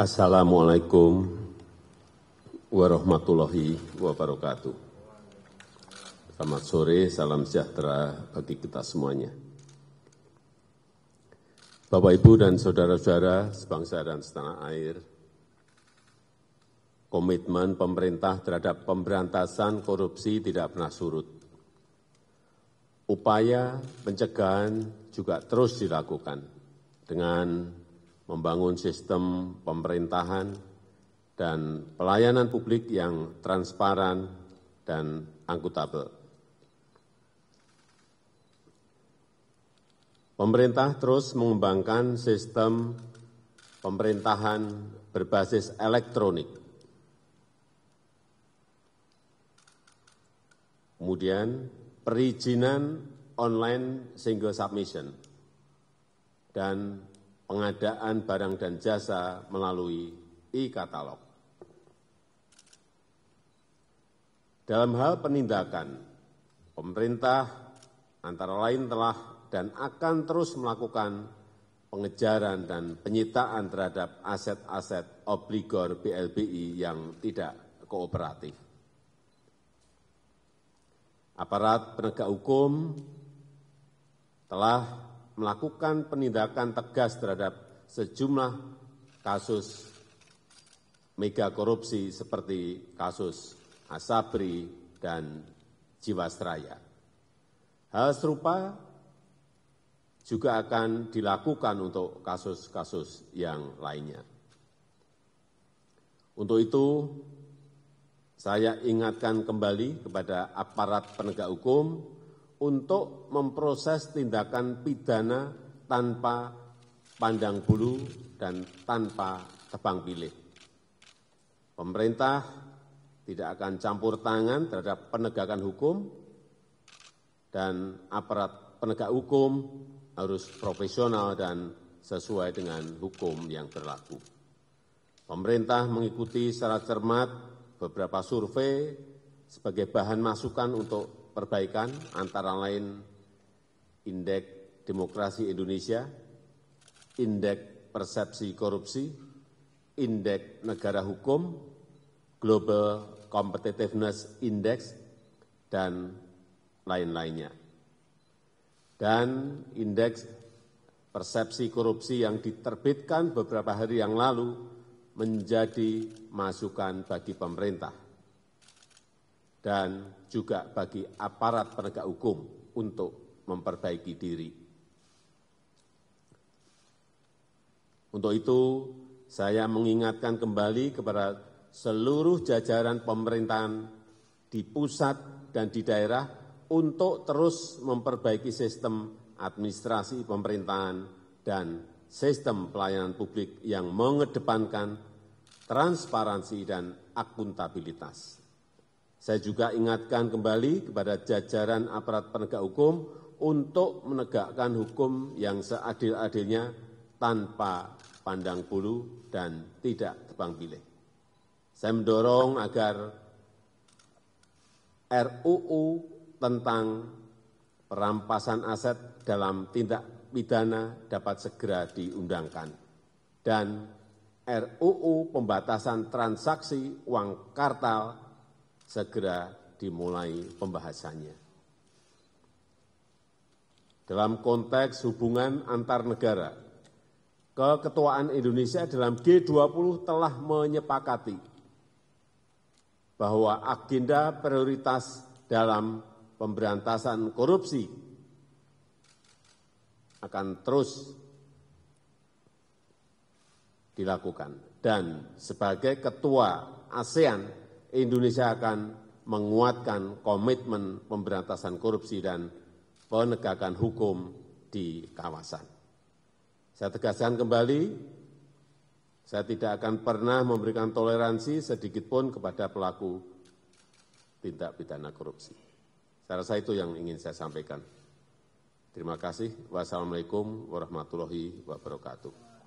Assalamu'alaikum warahmatullahi wabarakatuh. Selamat sore, salam sejahtera bagi kita semuanya. Bapak, Ibu, dan Saudara-saudara sebangsa dan setanah air, komitmen pemerintah terhadap pemberantasan korupsi tidak pernah surut. Upaya pencegahan juga terus dilakukan dengan membangun sistem pemerintahan dan pelayanan publik yang transparan dan angkutabel. Pemerintah terus mengembangkan sistem pemerintahan berbasis elektronik. Kemudian perizinan online single submission dan pengadaan barang dan jasa melalui e-katalog. Dalam hal penindakan, pemerintah antara lain telah dan akan terus melakukan pengejaran dan penyitaan terhadap aset-aset obligor BLBI yang tidak kooperatif. Aparat penegak hukum telah melakukan penindakan tegas terhadap sejumlah kasus mega korupsi seperti kasus Asabri dan Jiwasraya. Hal serupa juga akan dilakukan untuk kasus-kasus yang lainnya. Untuk itu, saya ingatkan kembali kepada aparat penegak hukum untuk memproses tindakan pidana tanpa pandang bulu dan tanpa tebang pilih. Pemerintah tidak akan campur tangan terhadap penegakan hukum dan aparat penegak hukum harus profesional dan sesuai dengan hukum yang berlaku. Pemerintah mengikuti secara cermat beberapa survei sebagai bahan masukan untuk perbaikan antara lain Indeks Demokrasi Indonesia, Indeks Persepsi Korupsi, Indeks Negara Hukum, Global Competitiveness Index, dan lain-lainnya. Dan Indeks Persepsi Korupsi yang diterbitkan beberapa hari yang lalu menjadi masukan bagi pemerintah dan juga bagi aparat penegak hukum untuk memperbaiki diri. Untuk itu, saya mengingatkan kembali kepada seluruh jajaran pemerintahan di pusat dan di daerah untuk terus memperbaiki sistem administrasi pemerintahan dan sistem pelayanan publik yang mengedepankan transparansi dan akuntabilitas saya juga ingatkan kembali kepada jajaran aparat penegak hukum untuk menegakkan hukum yang seadil-adilnya tanpa pandang bulu dan tidak tebang pilih. Saya mendorong agar RUU tentang perampasan aset dalam tindak pidana dapat segera diundangkan. Dan RUU pembatasan transaksi uang kartal segera dimulai pembahasannya. Dalam konteks hubungan antar negara, keketuaan Indonesia dalam G20 telah menyepakati bahwa agenda prioritas dalam pemberantasan korupsi akan terus dilakukan. Dan sebagai ketua ASEAN, indonesia akan menguatkan komitmen pemberantasan korupsi dan penegakan hukum di kawasan. Saya tegaskan kembali, saya tidak akan pernah memberikan toleransi sedikitpun kepada pelaku tindak pidana korupsi. Saya rasa itu yang ingin saya sampaikan. Terima kasih. Wassalamualaikum warahmatullahi wabarakatuh.